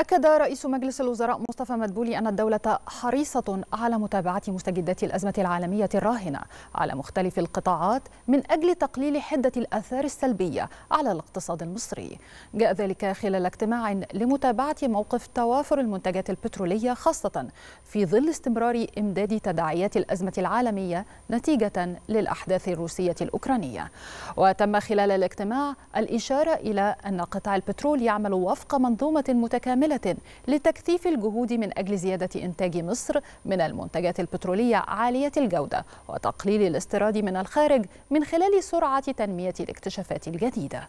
أكد رئيس مجلس الوزراء مصطفى مدبولي أن الدولة حريصة على متابعة مستجدات الأزمة العالمية الراهنة على مختلف القطاعات من أجل تقليل حدة الآثار السلبية على الاقتصاد المصري جاء ذلك خلال اجتماع لمتابعة موقف توافر المنتجات البترولية خاصة في ظل استمرار إمداد تداعيات الأزمة العالمية نتيجة للأحداث الروسية الأوكرانية وتم خلال الاجتماع الإشارة إلى أن قطاع البترول يعمل وفق منظومة متكاملة كاملة لتكثيف الجهود من أجل زيادة إنتاج مصر من المنتجات البترولية عالية الجودة وتقليل الاستيراد من الخارج من خلال سرعة تنمية الاكتشافات الجديدة